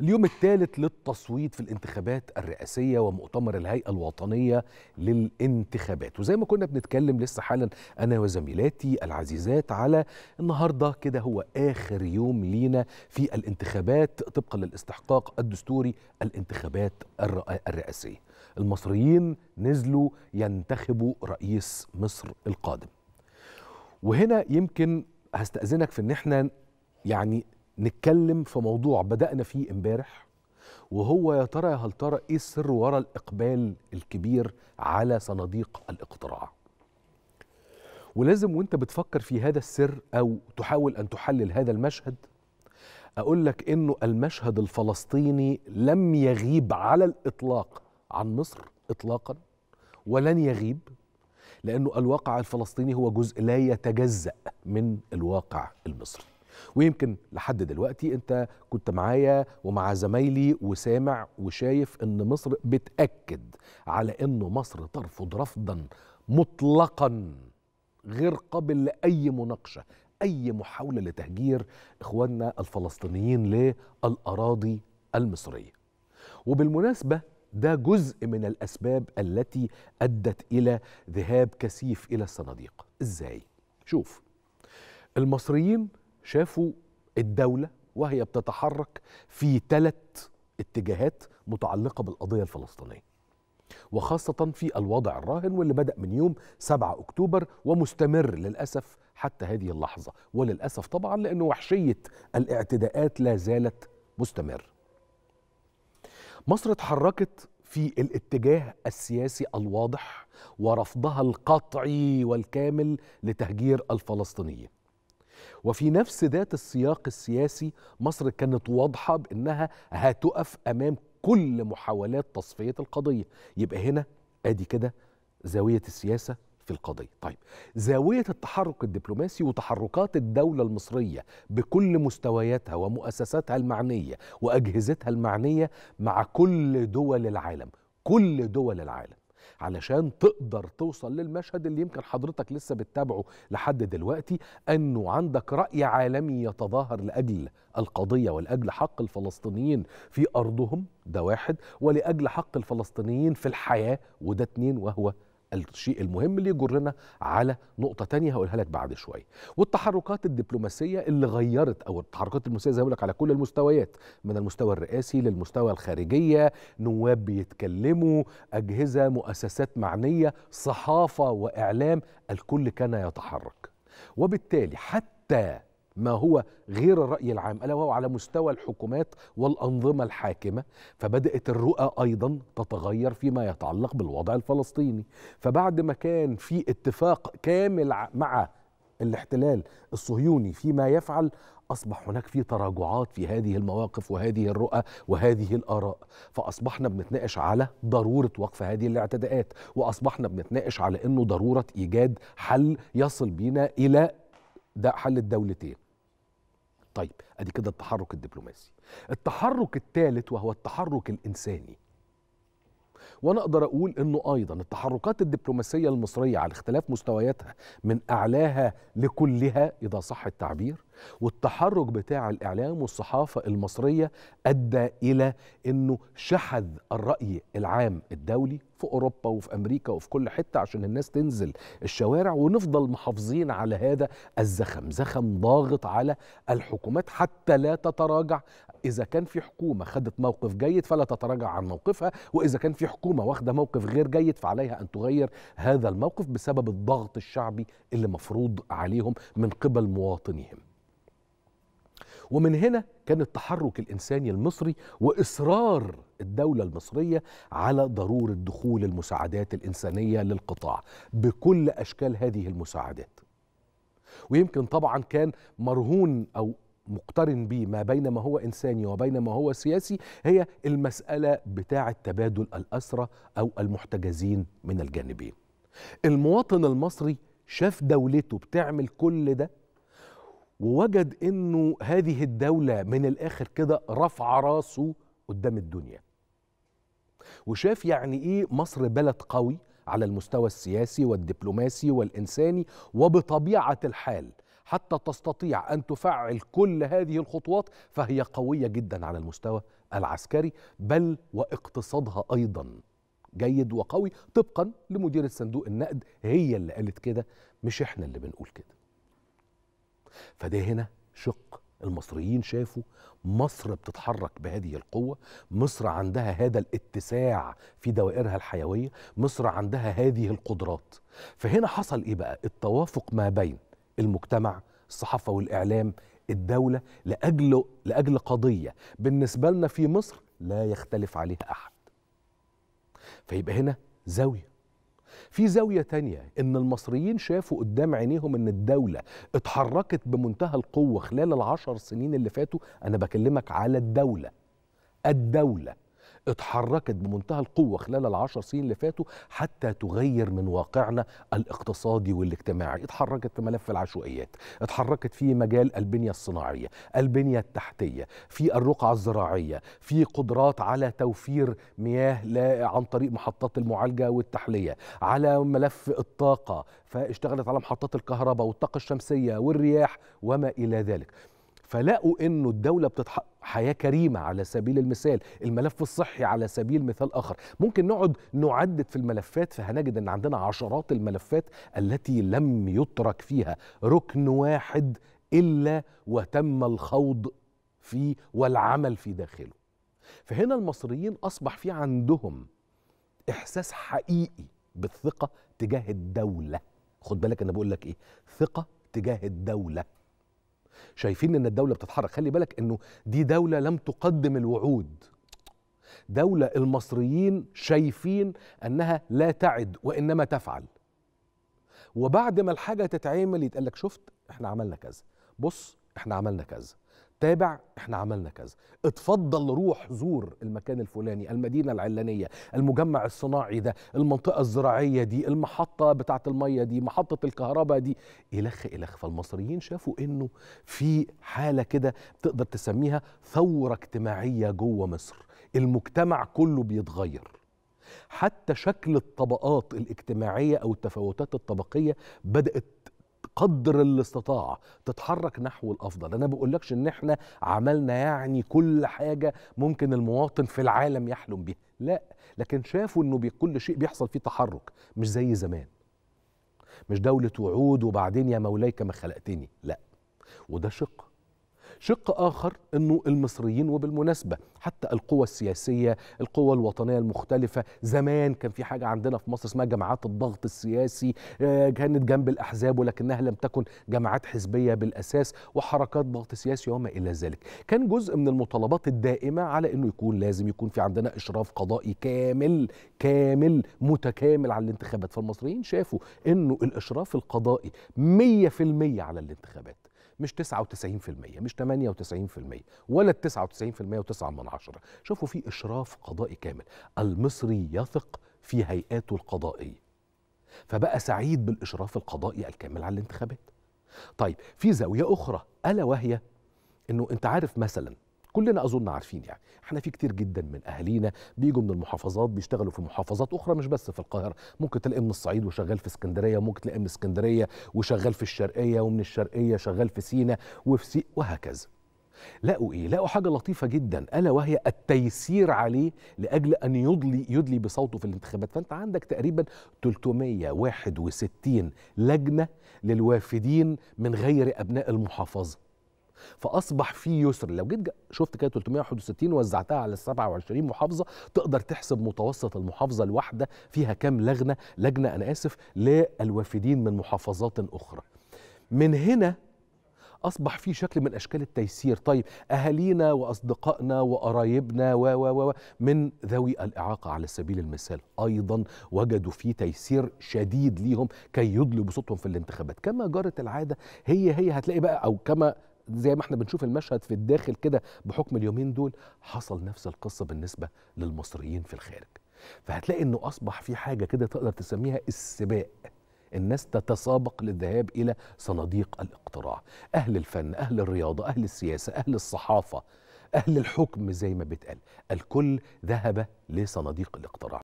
اليوم الثالث للتصويت في الانتخابات الرئاسية ومؤتمر الهيئة الوطنية للانتخابات وزي ما كنا بنتكلم لسه حالا أنا وزميلاتي العزيزات على النهاردة كده هو آخر يوم لينا في الانتخابات طبقا للاستحقاق الدستوري الانتخابات الرئاسية المصريين نزلوا ينتخبوا رئيس مصر القادم وهنا يمكن هستأذنك في ان احنا يعني نتكلم في موضوع بدأنا فيه امبارح وهو يا ترى يا هل ترى ايه السر وراء الإقبال الكبير على صناديق الاقتراع ولازم وانت بتفكر في هذا السر أو تحاول أن تحلل هذا المشهد أقول لك إنه المشهد الفلسطيني لم يغيب على الإطلاق عن مصر إطلاقا ولن يغيب لأنه الواقع الفلسطيني هو جزء لا يتجزأ من الواقع المصري ويمكن لحد دلوقتي انت كنت معايا ومع زمايلي وسامع وشايف ان مصر بتاكد على انه مصر ترفض رفضا مطلقا غير قابل لاي مناقشه اي محاوله لتهجير اخواننا الفلسطينيين للاراضي المصريه وبالمناسبه ده جزء من الاسباب التي ادت الى ذهاب كثيف الى الصناديق ازاي شوف المصريين شافوا الدولة وهي بتتحرك في ثلاث اتجاهات متعلقة بالقضية الفلسطينية وخاصة في الوضع الراهن واللي بدأ من يوم 7 أكتوبر ومستمر للأسف حتى هذه اللحظة وللأسف طبعا لأن وحشية الاعتداءات لا زالت مستمرة مصر اتحركت في الاتجاه السياسي الواضح ورفضها القطعي والكامل لتهجير الفلسطينيين وفي نفس ذات السياق السياسي مصر كانت واضحة بأنها هتقف أمام كل محاولات تصفية القضية يبقى هنا أدي كده زاوية السياسة في القضية طيب زاوية التحرك الدبلوماسي وتحركات الدولة المصرية بكل مستوياتها ومؤسساتها المعنية وأجهزتها المعنية مع كل دول العالم كل دول العالم علشان تقدر توصل للمشهد اللي يمكن حضرتك لسه بتتابعه لحد دلوقتي انه عندك راي عالمي يتظاهر لاجل القضيه ولاجل حق الفلسطينيين في ارضهم ده واحد ولاجل حق الفلسطينيين في الحياه وده اتنين وهو الشيء المهم اللي يجرنا على نقطه تانية هقولها لك بعد شويه والتحركات الدبلوماسيه اللي غيرت او التحركات الدبلوماسيه زي ما لك على كل المستويات من المستوى الرئاسي للمستوى الخارجيه نواب بيتكلموا اجهزه مؤسسات معنيه صحافه واعلام الكل كان يتحرك وبالتالي حتى ما هو غير الرأي العام ألا وهو على مستوى الحكومات والأنظمة الحاكمة فبدأت الرؤى أيضا تتغير فيما يتعلق بالوضع الفلسطيني فبعد ما كان في اتفاق كامل مع الاحتلال الصهيوني فيما يفعل أصبح هناك في تراجعات في هذه المواقف وهذه الرؤى وهذه الآراء فأصبحنا بنتناقش على ضرورة وقف هذه الاعتداءات وأصبحنا بنتناقش على أنه ضرورة إيجاد حل يصل بينا إلى حل الدولتين طيب ادي كده التحرك الدبلوماسي التحرك الثالث وهو التحرك الانساني وانا اقدر اقول انه ايضا التحركات الدبلوماسيه المصريه على اختلاف مستوياتها من اعلاها لكلها اذا صح التعبير والتحرك بتاع الاعلام والصحافه المصريه ادى الى انه شحذ الراي العام الدولي في اوروبا وفي امريكا وفي كل حته عشان الناس تنزل الشوارع ونفضل محافظين على هذا الزخم زخم ضاغط على الحكومات حتى لا تتراجع اذا كان في حكومه خدت موقف جيد فلا تتراجع عن موقفها واذا كان في حكومه واخده موقف غير جيد فعليها ان تغير هذا الموقف بسبب الضغط الشعبي اللي مفروض عليهم من قبل مواطنيهم ومن هنا كان التحرك الإنساني المصري وإصرار الدولة المصرية على ضرورة دخول المساعدات الإنسانية للقطاع بكل أشكال هذه المساعدات ويمكن طبعا كان مرهون أو مقترن به ما بين ما هو إنساني وبين ما هو سياسي هي المسألة بتاعة تبادل الأسرة أو المحتجزين من الجانبين المواطن المصري شاف دولته بتعمل كل ده ووجد انه هذه الدوله من الاخر كده رفع راسه قدام الدنيا وشاف يعني ايه مصر بلد قوي على المستوى السياسي والدبلوماسي والانساني وبطبيعه الحال حتى تستطيع ان تفعل كل هذه الخطوات فهي قويه جدا على المستوى العسكري بل واقتصادها ايضا جيد وقوي طبقا لمدير الصندوق النقد هي اللي قالت كده مش احنا اللي بنقول كده فده هنا شق المصريين شافوا مصر بتتحرك بهذه القوة مصر عندها هذا الاتساع في دوائرها الحيوية مصر عندها هذه القدرات فهنا حصل إيه بقى التوافق ما بين المجتمع الصحافة والإعلام الدولة لأجل, لأجل قضية بالنسبة لنا في مصر لا يختلف عليها أحد فيبقى هنا زاوية في زاوية تانية إن المصريين شافوا قدام عينيهم إن الدولة اتحركت بمنتهى القوة خلال العشر سنين اللي فاتوا أنا بكلمك على الدولة الدولة اتحركت بمنتهى القوة خلال العشر سنين اللي فاتوا حتى تغير من واقعنا الاقتصادي والاجتماعي اتحركت في ملف العشوائيات اتحركت في مجال البنية الصناعية البنية التحتية في الرقعة الزراعية في قدرات على توفير مياه عن طريق محطات المعالجة والتحلية على ملف الطاقة فاشتغلت على محطات الكهرباء والطاقة الشمسية والرياح وما إلى ذلك فلقوا انه الدوله بتضحك حياه كريمه على سبيل المثال الملف الصحي على سبيل مثال اخر ممكن نقعد نعدد في الملفات فهنجد ان عندنا عشرات الملفات التي لم يترك فيها ركن واحد الا وتم الخوض فيه والعمل في داخله فهنا المصريين اصبح في عندهم احساس حقيقي بالثقه تجاه الدوله خد بالك انا بقول لك ايه ثقه تجاه الدوله شايفين ان الدوله بتتحرك خلي بالك انه دي دوله لم تقدم الوعود دوله المصريين شايفين انها لا تعد وانما تفعل وبعد ما الحاجه تتعمل يتقال لك شفت احنا عملنا كذا بص احنا عملنا كذا تابع احنا عملنا كذا اتفضل روح زور المكان الفلاني المدينه العلانيه المجمع الصناعي ده المنطقه الزراعيه دي المحطه بتاعه الميه دي محطه الكهرباء دي الخ الخ فالمصريين شافوا انه في حاله كده تقدر تسميها ثوره اجتماعيه جوه مصر المجتمع كله بيتغير حتى شكل الطبقات الاجتماعيه او التفاوتات الطبقيه بدات قدر الاستطاعه تتحرك نحو الافضل انا بقولكش ان احنا عملنا يعني كل حاجه ممكن المواطن في العالم يحلم بيها لا لكن شافوا انه كل شيء بيحصل فيه تحرك مش زي زمان مش دوله وعود وبعدين يا مولاي كما خلقتني لا وده شق شق آخر أنه المصريين وبالمناسبة حتى القوى السياسية القوى الوطنية المختلفة زمان كان في حاجة عندنا في مصر اسمها جماعات الضغط السياسي آه، كانت جنب الأحزاب ولكنها لم تكن جماعات حزبية بالأساس وحركات ضغط سياسي وما إلى ذلك كان جزء من المطالبات الدائمة على أنه يكون لازم يكون في عندنا إشراف قضائي كامل كامل متكامل على الانتخابات فالمصريين شافوا أنه الإشراف القضائي 100% على الانتخابات مش 99% مش 98% ولا 99% و9 من عشرة شوفوا في إشراف قضائي كامل المصري يثق في هيئاته القضائية فبقى سعيد بالإشراف القضائي الكامل على الانتخابات طيب في زاوية أخرى ألا وهي أنه أنت عارف مثلاً كلنا اظن عارفين يعني احنا في كتير جدا من اهالينا بيجوا من المحافظات بيشتغلوا في محافظات اخرى مش بس في القاهره ممكن تلاقيه من الصعيد وشغال في اسكندريه ممكن تلاقيه من اسكندريه وشغال في الشرقيه ومن الشرقيه شغال في سينا وفي سي وهكذا لقوا ايه لقوا حاجه لطيفه جدا الا وهي التيسير عليه لاجل ان يدلي يدلي بصوته في الانتخابات فانت عندك تقريبا 361 لجنه للوافدين من غير ابناء المحافظه فاصبح في يسر لو جيت شفت كده 361 وزعتها على 27 محافظه تقدر تحسب متوسط المحافظه الواحده فيها كام لجنه لجنه انا اسف للوافدين من محافظات اخرى من هنا اصبح في شكل من اشكال التيسير طيب اهالينا واصدقائنا وقرايبنا و و و من ذوي الاعاقه على سبيل المثال ايضا وجدوا في تيسير شديد ليهم كي يدلوا بصوتهم في الانتخابات كما جرت العاده هي هي هتلاقي بقى او كما زي ما احنا بنشوف المشهد في الداخل كده بحكم اليومين دول حصل نفس القصه بالنسبه للمصريين في الخارج فهتلاقي انه اصبح في حاجه كده تقدر تسميها السباق الناس تتسابق للذهاب الى صناديق الاقتراع اهل الفن اهل الرياضه اهل السياسه اهل الصحافه اهل الحكم زي ما بيتقال الكل ذهب لصناديق الاقتراع